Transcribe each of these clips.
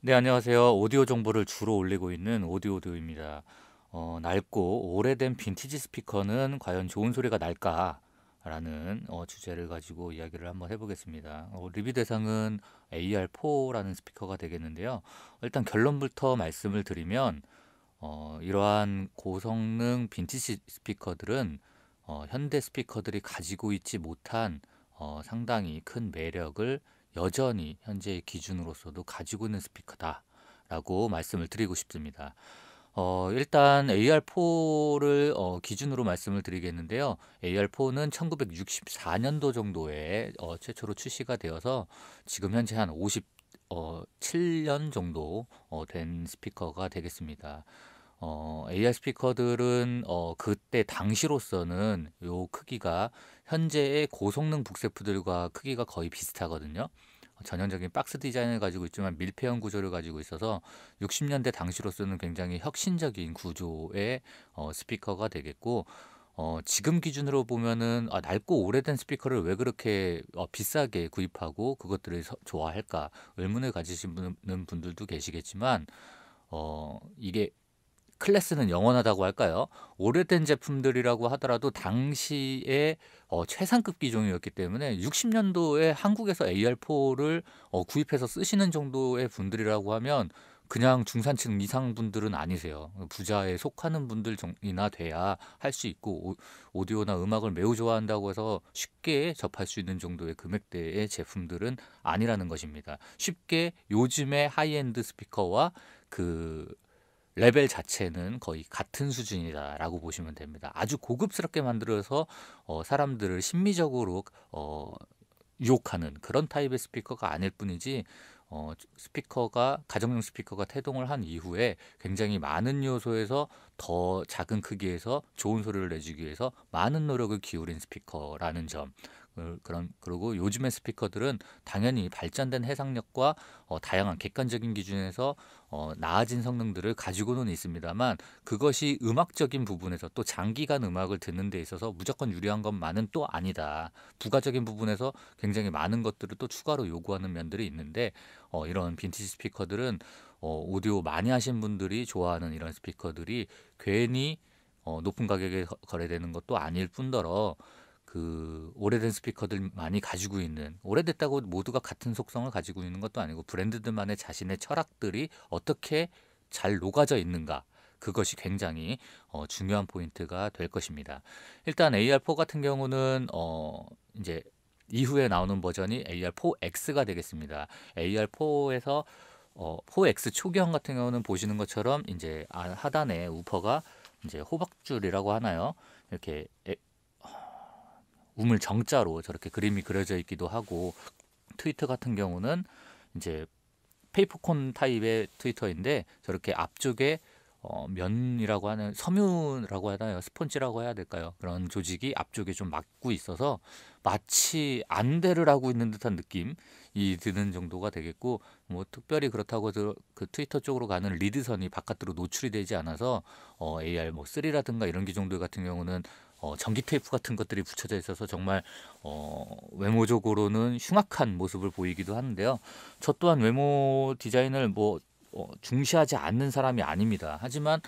네, 안녕하세요. 오디오 정보를 주로 올리고 있는 오디오도입니다. 어, 낡고 오래된 빈티지 스피커는 과연 좋은 소리가 날까? 라는 어, 주제를 가지고 이야기를 한번 해보겠습니다. 어, 리뷰 대상은 AR4라는 스피커가 되겠는데요. 일단 결론부터 말씀을 드리면 어, 이러한 고성능 빈티지 스피커들은 어, 현대 스피커들이 가지고 있지 못한 어, 상당히 큰 매력을 여전히 현재 기준으로서도 가지고 있는 스피커다라고 말씀을 드리고 싶습니다. 어, 일단 AR4를 어, 기준으로 말씀을 드리겠는데요. AR4는 1964년도 정도에 어, 최초로 출시가 되어서 지금 현재 한 57년 어, 정도 어, 된 스피커가 되겠습니다. 어, AR 스피커들은 어, 그때 당시로서는 요 크기가 현재의 고성능 북세프들과 크기가 거의 비슷하거든요. 전형적인 박스 디자인을 가지고 있지만 밀폐형 구조를 가지고 있어서 60년대 당시로서는 굉장히 혁신적인 구조의 어, 스피커가 되겠고 어, 지금 기준으로 보면은 아, 낡고 오래된 스피커를 왜 그렇게 어, 비싸게 구입하고 그것들을 서, 좋아할까 의문을 가지시는 분들도 계시겠지만 어, 이게 클래스는 영원하다고 할까요? 오래된 제품들이라고 하더라도 당시에 어, 최상급 기종이었기 때문에 60년도에 한국에서 AR4를 어, 구입해서 쓰시는 정도의 분들이라고 하면 그냥 중산층 이상 분들은 아니세요. 부자에 속하는 분들이나 돼야 할 수 있고 오, 디오나 음악을 매우 좋아한다고 해서 쉽게 접할 수 있는 정도의 금액대의 제품들은 아니라는 것입니다. 쉽게 요즘의 하이엔드 스피커와 그 레벨 자체는 거의 같은 수준이다라고 보시면 됩니다. 아주 고급스럽게 만들어서 어, 사람들을 심미적으로 어, 유혹하는 그런 타입의 스피커가 아닐 뿐이지 어, 스피커가 가정용 스피커가 태동을 한 이후에 굉장히 많은 요소에서 더 작은 크기에서 좋은 소리를 내주기 위해서 많은 노력을 기울인 스피커라는 점 어, 그런 그리고 요즘의 스피커들은 당연히 발전된 해상력과 어, 다양한 객관적인 기준에서 어, 나아진 성능들을 가지고는 있습니다만 그것이 음악적인 부분에서 또 장기간 음악을 듣는 데 있어서 무조건 유리한 것만은 또 아니다. 부가적인 부분에서 굉장히 많은 것들을 또 추가로 요구하는 면들이 있는데 어, 이런 빈티지 스피커들은 어, 오디오 많이 하신 분들이 좋아하는 이런 스피커들이 괜히 어, 높은 가격에 거래되는 것도 아닐 뿐더러 그 오래된 스피커들 많이 가지고 있는 오래됐다고 모두가 같은 속성을 가지고 있는 것도 아니고 브랜드들만의 자신의 철학들이 어떻게 잘 녹아져 있는가 그것이 굉장히 어, 중요한 포인트가 될 것입니다. 일단 AR4 같은 경우는 어 이제 이후에 나오는 버전이 AR4X가 되겠습니다. AR4에서 어, 4X 초기형 같은 경우는 보시는 것처럼 이제 아, 하단에 우퍼가 이제 호박줄이라고 하나요? 이렇게 우물 정자로 저렇게 그림이 그려져 있기도 하고 트위터 같은 경우는 이제 페이퍼콘 타입의 트위터인데 저렇게 앞쪽에 어, 면이라고 하는 섬유라고 하나요 스펀지라고 해야 될까요 그런 조직이 앞쪽에 좀 막고 있어서 마치 안대를 하고 있는 듯한 느낌이 드는 정도가 되겠고 뭐 특별히 그렇다고 그 트위터 쪽으로 가는 리드선이 바깥으로 노출이 되지 않아서 어, AR 뭐 3라든가 이런 기종들 같은 경우는 어, 전기 테이프 같은 것들이 붙여져 있어서 정말 어, 외모적으로는 흉악한 모습을 보이기도 하는데요. 저 또한 외모 디자인을 뭐 어, 중시하지 않는 사람이 아닙니다. 하지만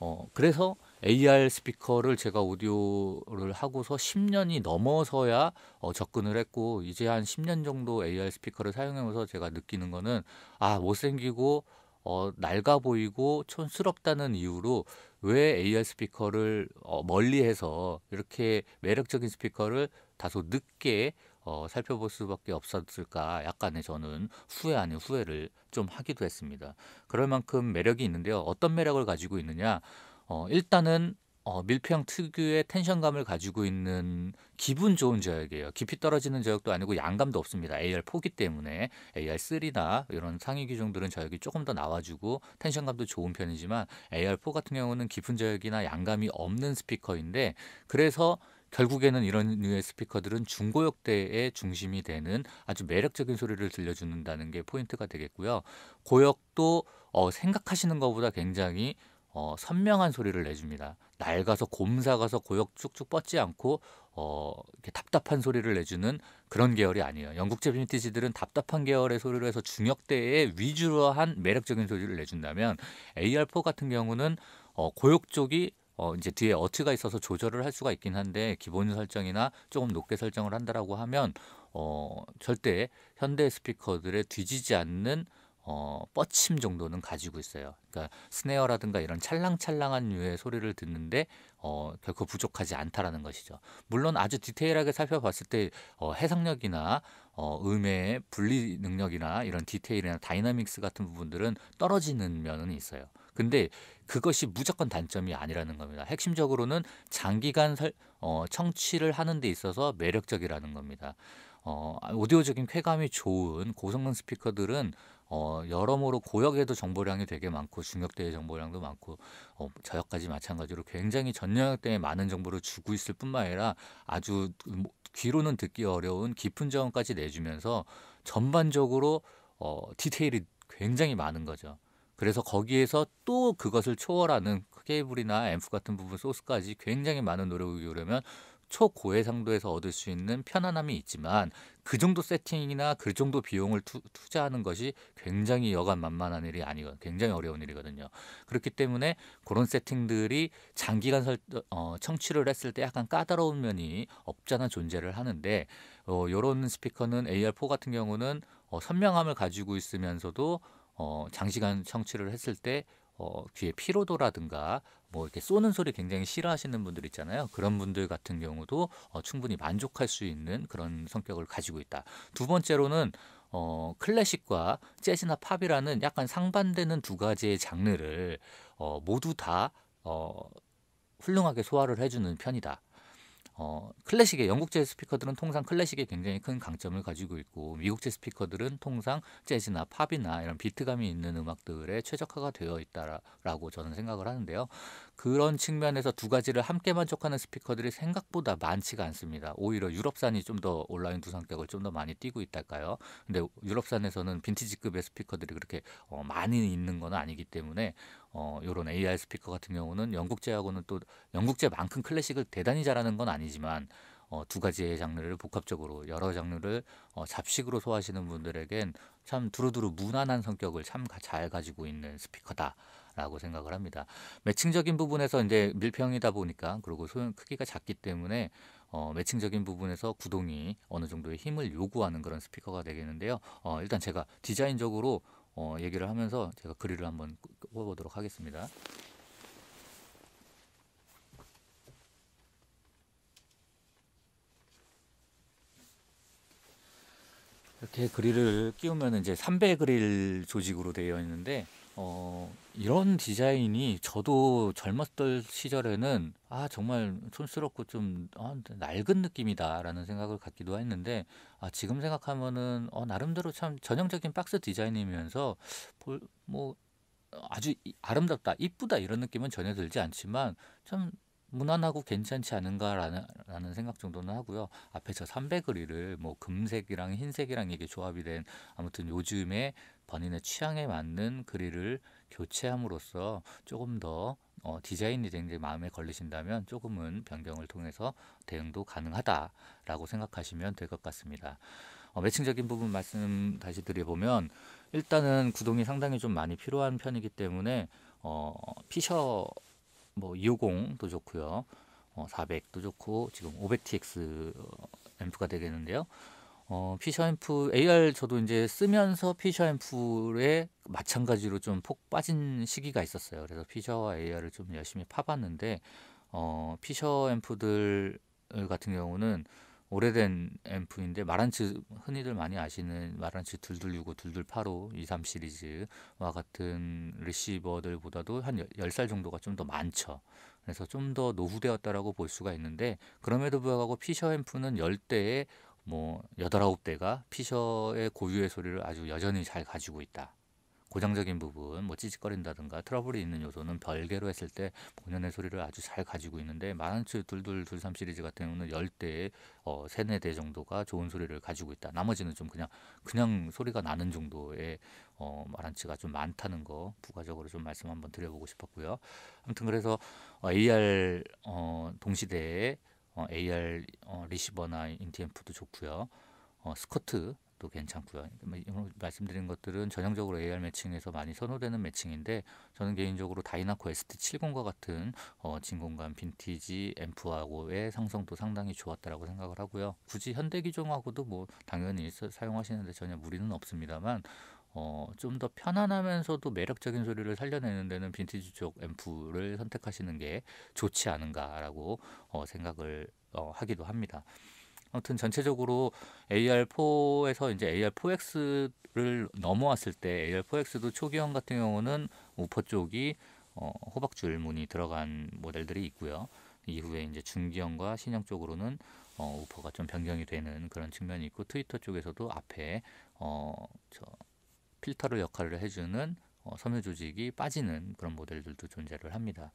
어, 그래서 AR 스피커를 제가 오디오를 하고서 10년이 넘어서야 어, 접근을 했고 이제 한 10년 정도 AR 스피커를 사용하면서 제가 느끼는 거는 아 못생기고 어, 낡아 보이고 촌스럽다는 이유로 왜 AR 스피커를 어, 멀리해서 이렇게 매력적인 스피커를 다소 늦게 어, 살펴볼 수밖에 없었을까 약간의 저는 후회 아닌 후회를 좀 하기도 했습니다. 그럴 만큼 매력이 있는데요. 어떤 매력을 가지고 있느냐? 어, 일단은 어, 밀평 특유의 텐션감을 가지고 있는 기분 좋은 저역이에요. 깊이 떨어지는 저역도 아니고 양감도 없습니다. AR 포기 때문에 AR3나 이런 상위 기종들은 저역이 조금 더 나와주고 텐션감도 좋은 편이지만 AR4 같은 경우는 깊은 저역이나 양감이 없는 스피커인데 그래서 결국에는 이런 류의 스피커들은 중고역대의 중심이 되는 아주 매력적인 소리를 들려준다는게 포인트가 되겠고요. 고역도 어, 생각하시는 것보다 굉장히 어, 선명한 소리를 내줍니다. 낡아서 곰사가서 고역 쭉쭉 뻗지 않고 어, 이렇게 답답한 소리를 내주는 그런 계열이 아니에요. 영국 제니티지들은 답답한 계열의 소리를 해서 중역대에 위주로 한 매력적인 소리를 내준다면 AR4 같은 경우는 어, 고역 쪽이 어, 이제 뒤에 어트가 있어서 조절을 할 수가 있긴 한데 기본 설정이나 조금 높게 설정을 한다라고 하면 어, 절대 현대 스피커들의 뒤지지 않는 어, 뻗침 정도는 가지고 있어요. 그러니까 스네어라든가 이런 찰랑찰랑한 류의 소리를 듣는데 어, 결코 부족하지 않다라는 것이죠. 물론 아주 디테일하게 살펴봤을 때 어, 해상력이나 어, 음의 분리 능력이나 이런 디테일이나 다이나믹스 같은 부분들은 떨어지는 면은 있어요. 근데 그것이 무조건 단점이 아니라는 겁니다. 핵심적으로는 장기간 설, 어, 청취를 하는 데 있어서 매력적이라는 겁니다. 어, 오디오적인 쾌감이 좋은 고성능 스피커들은 어, 여러모로 고역에도 정보량이 되게 많고 중역대의 정보량도 많고 어, 저역까지 마찬가지로 굉장히 전역대에 많은 정보를 주고 있을 뿐만 아니라 아주 음, 귀로는 듣기 어려운 깊은 정원까지 내주면서 전반적으로 어, 디테일이 굉장히 많은 거죠. 그래서 거기에서 또 그것을 초월하는 케이블이나 앰프 같은 부분 소스까지 굉장히 많은 노력이 오려면 초고해상도에서 얻을 수 있는 편안함이 있지만 그 정도 세팅이나 그 정도 비용을 투, 자하는 것이 굉장히 여간 만만한 일이 아니고 굉장히 어려운 일이거든요. 그렇기 때문에 그런 세팅들이 장기간 설, 어, 청취를 했을 때 약간 까다로운 면이 없잖아 존재를 하는데 어, 이런 스피커는 AR4 같은 경우는 어, 선명함을 가지고 있으면서도 어, 장시간 청취를 했을 때 어, 귀에 피로도라든가 뭐 이렇게 쏘는 소리 굉장히 싫어하시는 분들 있잖아요. 그런 분들 같은 경우도 어, 충분히 만족할 수 있는 그런 성격을 가지고 있다. 두 번째로는 어, 클래식과 재즈나 팝이라는 약간 상반되는 두 가지의 장르를 어, 모두 다 어, 훌륭하게 소화를 해주는 편이다. 어, 클래식의 영국제 스피커들은 통상 클래식에 굉장히 큰 강점을 가지고 있고 미국제 스피커들은 통상 재즈나 팝이나 이런 비트감이 있는 음악들에 최적화가 되어 있다라고 저는 생각을 하는데요. 그런 측면에서 두 가지를 함께 만족하는 스피커들이 생각보다 많지가 않습니다. 오히려 유럽산이 좀 더 온라인 두 성격을 좀 더 많이 띄고 있달까요? 근데 유럽산에서는 빈티지급의 스피커들이 그렇게 어, 많이 있는 건 아니기 때문에 어, 요런 AI 스피커 같은 경우는 영국제하고는 또 영국제만큼 클래식을 대단히 잘하는 건 아니지만 어, 두 가지의 장르를 복합적으로 여러 장르를 어, 잡식으로 소화하시는 분들에겐 참 두루두루 무난한 성격을 참 잘 가지고 있는 스피커다. 라고 생각을 합니다. 매칭적인 부분에서 이제 밀평이다 보니까 그리고 소형 크기가 작기 때문에 어, 매칭적인 부분에서 구동이 어느 정도의 힘을 요구하는 그런 스피커가 되겠는데요. 어, 일단 제가 디자인적으로 어, 얘기를 하면서 제가 그릴을 한번 꼽아보도록 하겠습니다. 이렇게 그릴을 끼우면 이제 3배 그릴 조직으로 되어 있는데 어, 이런 디자인이 저도 젊었을 시절에는 아, 정말 촌스럽고 좀 아, 낡은 느낌이다라는 생각을 갖기도 했는데 아, 지금 생각하면은 어, 나름대로 참 전형적인 박스 디자인이면서 볼, 뭐 아주 아름답다, 이쁘다 이런 느낌은 전혀 들지 않지만 참 무난하고 괜찮지 않은가라는 생각 정도는 하고요. 앞에 저 삼백 그릴을뭐 금색이랑 흰색이랑 이게 조합이 된 아무튼 요즘에 본인의 취향에 맞는 그릴을 교체함으로써 조금 더 어, 디자인이 굉장히 마음에 걸리신다면 조금은 변경을 통해서 대응도 가능하다라고 생각하시면 될 것 같습니다. 어, 매칭적인 부분 말씀 다시 드려보면 일단은 구동이 상당히 좀 많이 필요한 편이기 때문에 어, 피셔 뭐 250도 좋고요. 어, 400도 좋고 지금 500TX 어, 앰프가 되겠는데요. 어, 피셔 앰프 AR 저도 이제 쓰면서 피셔 앰프에 마찬가지로 좀 폭 빠진 시기가 있었어요. 그래서 피셔와 AR을 좀 열심히 파봤는데 어, 피셔 앰프들 같은 경우는 오래된 앰프인데 마란츠 흔히들 많이 아시는 마란츠 둘둘6고 둘둘8호 23 시리즈와 같은 리시버들보다도 한 열 살 정도가 좀 더 많죠. 그래서 좀 더 노후되었다라고 볼 수가 있는데 그럼에도 불구하고 피셔 앰프는 열대에뭐 여덟 아홉 대가 피셔의 고유의 소리를 아주 여전히 잘 가지고 있다. 고정적인 부분, 뭐 찌직거린다든가 트러블이 있는 요소는 별개로 했을 때 본연의 소리를 아주 잘 가지고 있는데 마한츠 둘둘둘 삼 시리즈 같은 경우는 열대에 어, 세네 대 정도가 좋은 소리를 가지고 있다. 나머지는 좀 그냥 그냥 소리가 나는 정도의 어, 마한츠가 좀 많다는 거 부가적으로 좀 말씀 한번 드려보고 싶었고요. 아무튼 그래서 AR 어, 어, 동시대에 어, AR 어, 리시버나 인티앰프도 좋고요. 어, 스커트 또 괜찮고요. 뭐 말씀드린 것들은 전형적으로 AR 매칭에서 많이 선호되는 매칭인데 저는 개인적으로 다이나코 ST70과 같은 어, 진공관 빈티지 앰프하고의 상성도 상당히 좋았다라고 생각을 하고요. 굳이 현대 기종하고도 뭐 당연히 사용하시는데 전혀 무리는 없습니다만 어, 좀 더 편안하면서도 매력적인 소리를 살려내는 데는 빈티지 쪽 앰프를 선택하시는 게 좋지 않은가라고 어, 생각을 어, 하기도 합니다. 아무튼 전체적으로 AR4에서 이제 AR4X를 넘어왔을 때 AR4X도 초기형 같은 경우는 우퍼 쪽이 어, 호박줄 무늬 들어간 모델들이 있고요. 이후에 이제 중기형과 신형 쪽으로는 어, 우퍼가 좀 변경이 되는 그런 측면이 있고 트위터 쪽에서도 앞에 어, 저 필터를 역할을 해주는 어, 섬유 조직이 빠지는 그런 모델들도 존재를 합니다.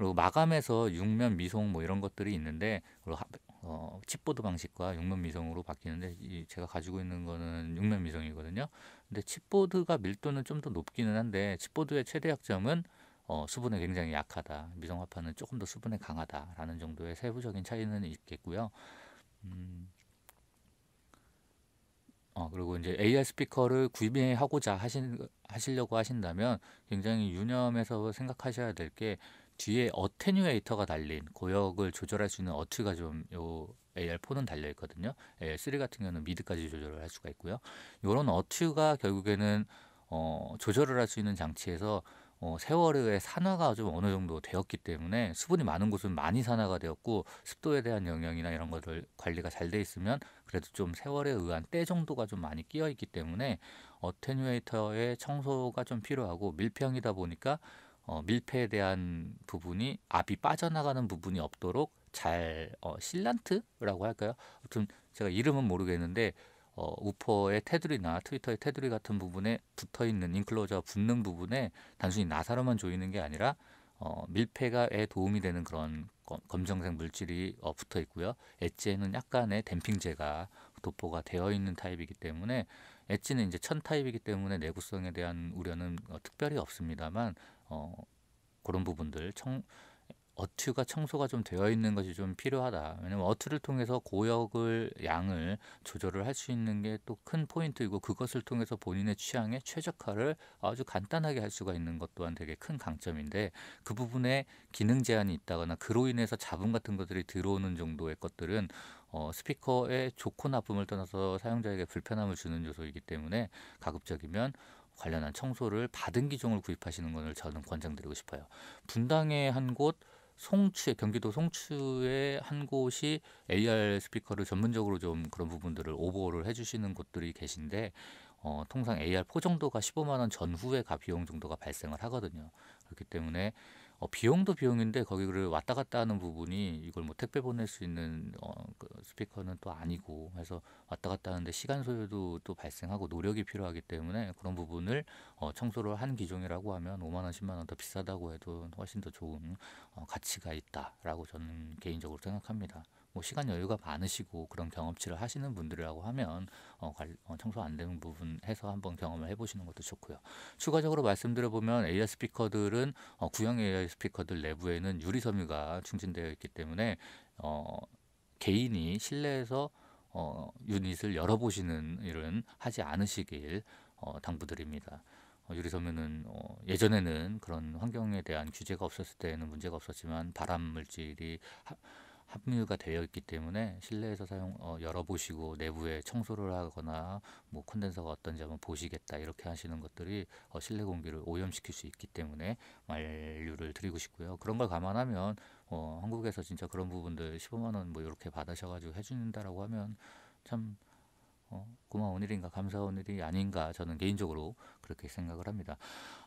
그리고 마감에서 육면 미송 뭐 이런 것들이 있는데 그리고 어, 칩보드 방식과 육면 미송으로 바뀌는데 이 제가 가지고 있는 거는 육면 미송이거든요 근데 칩보드가 밀도는 좀 더 높기는 한데 칩보드의 최대 약점은 어, 수분에 굉장히 약하다. 미성 화판은 조금 더 수분에 강하다라는 정도의 세부적인 차이는 있겠고요. 음, 어, 그리고 이제 AI 스피커를 구입하고자 하신, 하시려고 하신다면 굉장히 유념해서 생각하셔야 될게 뒤에 어테뉴에이터가 달린 고역을 조절할 수 있는 어트가 좀 요 AR4는 달려 있거든요. AR3 같은 경우는 미드까지 조절을 할 수가 있고요. 요런 어트가 결국에는 어, 조절을 할 수 있는 장치에서 어, 세월의 산화가 좀 어느 정도 되었기 때문에 수분이 많은 곳은 많이 산화가 되었고 습도에 대한 영향이나 이런 것들 관리가 잘 돼 있으면 그래도 좀 세월에 의한 때 정도가 좀 많이 끼어 있기 때문에 어테뉴에이터의 청소가 좀 필요하고 밀폐형이다 보니까 어, 밀폐에 대한 부분이 압이 빠져나가는 부분이 없도록 잘 어, 실란트라고 할까요? 아무튼 제가 이름은 모르겠는데 어, 우퍼의 테두리나 트위터의 테두리 같은 부분에 붙어 있는 인클로저 붙는 부분에 단순히 나사로만 조이는 게 아니라 어, 밀폐가에 도움이 되는 그런 검정색 물질이 어, 붙어 있고요. 엣지에는 약간의 댐핑제가 도포가 되어 있는 타입이기 때문에 엣지는 이제 천 타입이기 때문에 내구성에 대한 우려는 어, 특별히 없습니다만 어, 그런 부분들 청, 어투가 청소가 좀 되어 있는 것이 좀 필요하다. 왜냐면 어투를 통해서 고역을 양을 조절을 할 수 있는 게 또 큰 포인트이고 그것을 통해서 본인의 취향에 최적화를 아주 간단하게 할 수가 있는 것 또한 되게 큰 강점인데 그 부분에 기능 제한이 있다거나 그로 인해서 잡음 같은 것들이 들어오는 정도의 것들은 어, 스피커의 좋고 나쁨을 떠나서 사용자에게 불편함을 주는 요소이기 때문에 가급적이면 관련한 청소를 받은 기종을 구입하시는 것을 저는 권장드리고 싶어요. 분당의 한 곳, 송추에 경기도 송추의 한 곳이 AR 스피커를 전문적으로 좀 그런 부분들을 오버를 해주시는 곳들이 계신데 어, 통상 AR 포 정도가 15만 원전후의가 비용 정도가 발생을 하거든요. 그렇기 때문에 어, 비용도 비용인데 거기를 왔다 갔다 하는 부분이 이걸 뭐 택배 보낼 수 있는 어, 그 스피커는 또 아니고 해서 왔다 갔다 하는데 시간 소요도 또 발생하고 노력이 필요하기 때문에 그런 부분을 어, 청소를 한 기종이라고 하면 5만 원, 10만 원 더 비싸다고 해도 훨씬 더 좋은 어, 가치가 있다라고 저는 개인적으로 생각합니다. 뭐 시간 여유가 많으시고 그런 경험치를 하시는 분들이라고 하면 어, 관리, 어, 청소 안 되는 부분 해서 한번 경험을 해보시는 것도 좋고요. 추가적으로 말씀드려보면 AI 스피커들은 어, 구형 AI 스피커들 내부에는 유리 섬유가 충진되어 있기 때문에 어, 개인이 실내에서 어, 유닛을 열어보시는 일은 하지 않으시길 어, 당부드립니다. 어, 유리섬유는 어, 예전에는 그런 환경에 대한 규제가 없었을 때에는 문제가 없었지만 발암 물질이 하, 합류가 되어 있기 때문에 실내에서 사용 어, 열어보시고 내부에 청소를 하거나 뭐 콘덴서가 어떤지 한번 보시겠다 이렇게 하시는 것들이 어, 실내 공기를 오염시킬 수 있기 때문에 만류를 드리고 싶고요. 그런 걸 감안하면 어, 한국에서 진짜 그런 부분들 15만 원뭐 이렇게 받으셔가지고 해준다라고 하면 참 어, 고마운 일인가 감사한 일이 아닌가 저는 개인적으로 그렇게 생각을 합니다.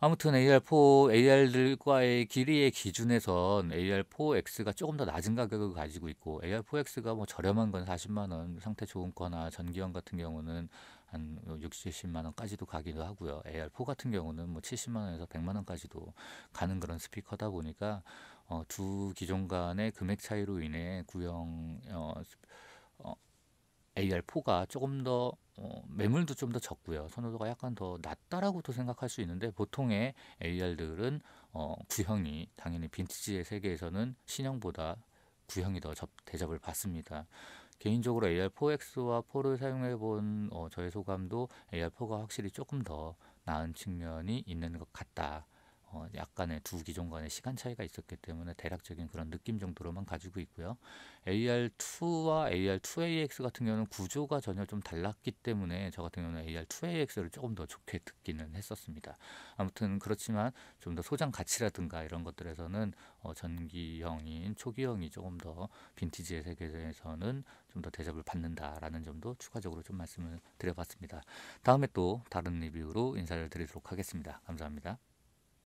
아무튼 AR4 AR들과의 길이의 기준에선 AR4X가 조금 더 낮은 가격을 가지고 있고 AR4X가 뭐 저렴한 건 40만 원, 상태 좋은 거나 전기형 같은 경우는 한 60, 뭐 70만 원까지도 가기도 하고요. AR4 같은 경우는 뭐 70만 원에서 100만 원까지도 가는 그런 스피커다 보니까 어, 두 기종 간의 금액 차이로 인해 구형 어, 어 AR4가 조금 더 어, 매물도 좀 더 적고요. 선호도가 약간 더 낮다라고도 생각할 수 있는데 보통의 AR들은 어, 구형이 당연히 빈티지의 세계에서는 신형보다 구형이 더 접, 대접을 받습니다. 개인적으로 AR4X와 4를 사용해본 어, 저의 소감도 AR4가 확실히 조금 더 나은 측면이 있는 것 같다. 어, 약간의 두 기종 간의 시간 차이가 있었기 때문에 대략적인 그런 느낌 정도로만 가지고 있고요. AR2와 AR2AX 같은 경우는 구조가 전혀 좀 달랐기 때문에 저 같은 경우는 AR2AX를 조금 더 좋게 듣기는 했었습니다. 아무튼 그렇지만 좀 더 소장 가치라든가 이런 것들에서는 어, 전기형인 초기형이 조금 더 빈티지의 세계에서는 좀 더 대접을 받는다라는 점도 추가적으로 좀 말씀을 드려봤습니다. 다음에 또 다른 리뷰로 인사를 드리도록 하겠습니다. 감사합니다.